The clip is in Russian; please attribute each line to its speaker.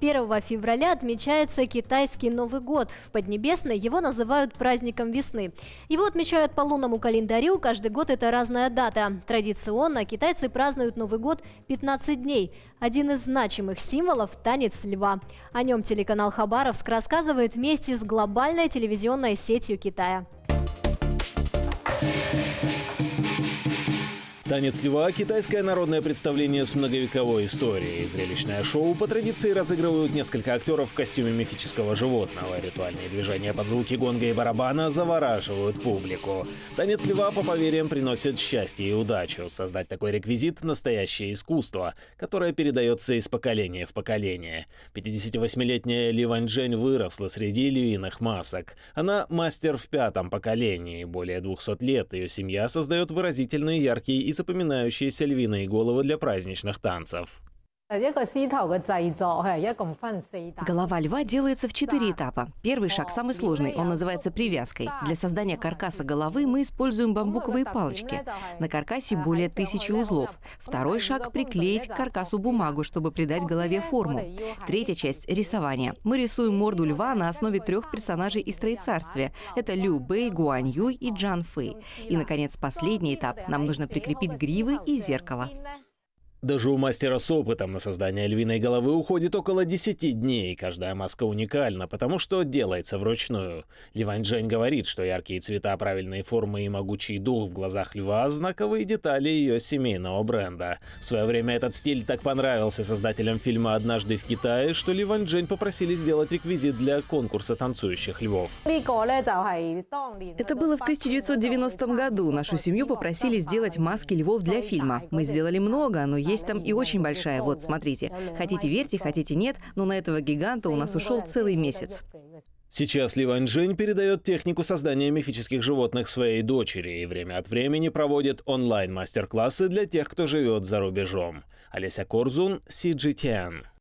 Speaker 1: 1 февраля отмечается китайский Новый год. В Поднебесной его называют праздником весны. Его отмечают по лунному календарю, каждый год это разная дата. Традиционно китайцы празднуют Новый год 15 дней. Один из значимых символов – танец льва. О нем телеканал «Хабаровск» рассказывает вместе с глобальной телевизионной сетью Китая.
Speaker 2: Танец льва – китайское народное представление с многовековой историей. Зрелищное шоу по традиции разыгрывают несколько актеров в костюме мифического животного. Ритуальные движения под звуки гонга и барабана завораживают публику. Танец льва, по поверьям, приносит счастье и удачу. Создать такой реквизит – настоящее искусство, которое передается из поколения в поколение. 58-летняя Ли Вань Джень выросла среди львиных масок. Она мастер в пятом поколении. Более 200 лет ее семья создает выразительные, яркие и запоминающиеся львиные головы для праздничных танцев.
Speaker 3: Э, Голова льва делается в четыре этапа. Первый шаг самый сложный, он называется привязкой. Для создания каркаса головы мы используем бамбуковые палочки. Ну на каркасе более тысячи узлов. Ну, Второй шаг – приклеить к каркасу бумагу, чтобы придать голове форму. Третья часть – рисование. Мы рисуем морду льва на основе трех персонажей из Троецарствия. Это Лю Бэй, Гуан Юй и Джан Фэй. И, наконец, последний этап. Нам а нужно прикрепить гривы и зеркало.
Speaker 2: Даже у мастера с опытом на создание львиной головы уходит около 10 дней, каждая маска уникальна, потому что делается вручную. Ливань Джень говорит, что яркие цвета, правильные формы и могучий дух в глазах льва – знаковые детали ее семейного бренда. В свое время этот стиль так понравился создателям фильма «Однажды в Китае», что Ливань Джень попросили сделать реквизит для конкурса танцующих львов.
Speaker 3: Это было в 1990 году. Нашу семью попросили сделать маски львов для фильма. Мы сделали много, но есть там и очень большая. Вот, смотрите. Хотите верьте, хотите нет, но на этого гиганта у нас ушел целый месяц.
Speaker 2: Сейчас Ли Жень передает технику создания мифических животных своей дочери и время от времени проводит онлайн-мастер-классы для тех, кто живет за рубежом. Олеся Корзун, CGTN.